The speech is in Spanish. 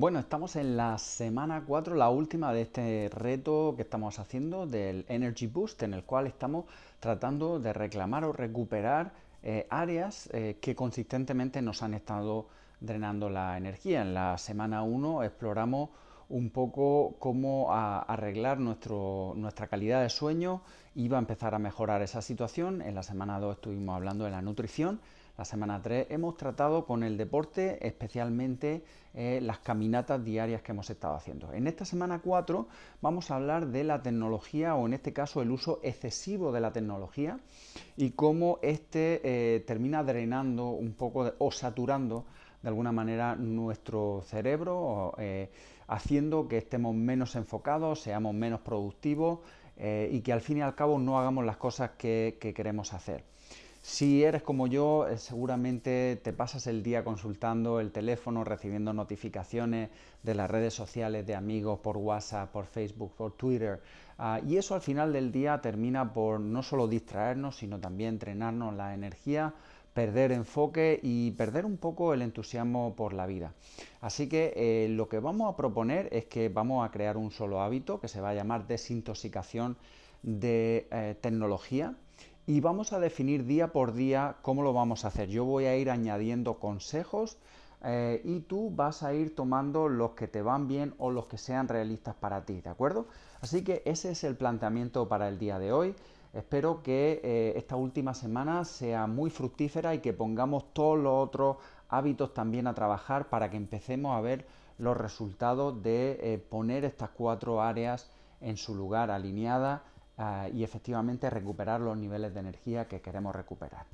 Bueno, estamos en la semana 4, la última de este reto que estamos haciendo del Energy Boost, en el cual estamos tratando de reclamar o recuperar eh, áreas eh, que consistentemente nos han estado drenando la energía. En la semana 1 exploramos un poco cómo arreglar nuestra calidad de sueño, y va a empezar a mejorar esa situación. En la semana 2 estuvimos hablando de la nutrición. La semana 3 hemos tratado con el deporte, especialmente eh, las caminatas diarias que hemos estado haciendo. En esta semana 4 vamos a hablar de la tecnología o en este caso el uso excesivo de la tecnología y cómo este eh, termina drenando un poco o saturando de alguna manera nuestro cerebro, eh, haciendo que estemos menos enfocados, seamos menos productivos y que al fin y al cabo no hagamos las cosas que queremos hacer. Si eres como yo, eh, seguramente te pasas el día consultando el teléfono, recibiendo notificaciones de las redes sociales, de amigos, por WhatsApp, por Facebook, por Twitter. Ah, y eso al final del día termina por no solo distraernos, sino también entrenarnos la energía, perder enfoque y perder un poco el entusiasmo por la vida. Así que eh, lo que vamos a proponer es que vamos a crear un solo hábito que se va a llamar desintoxicación de eh, tecnología y vamos a definir día por día cómo lo vamos a hacer. Yo voy a ir añadiendo consejos eh, y tú vas a ir tomando los que te van bien o los que sean realistas para ti, ¿de acuerdo? Así que ese es el planteamiento para el día de hoy. Espero que eh, esta última semana sea muy fructífera y que pongamos todos los otros hábitos también a trabajar para que empecemos a ver los resultados de eh, poner estas cuatro áreas en su lugar alineada Ah, y efectivamente recuperar los niveles de energía que queremos recuperar.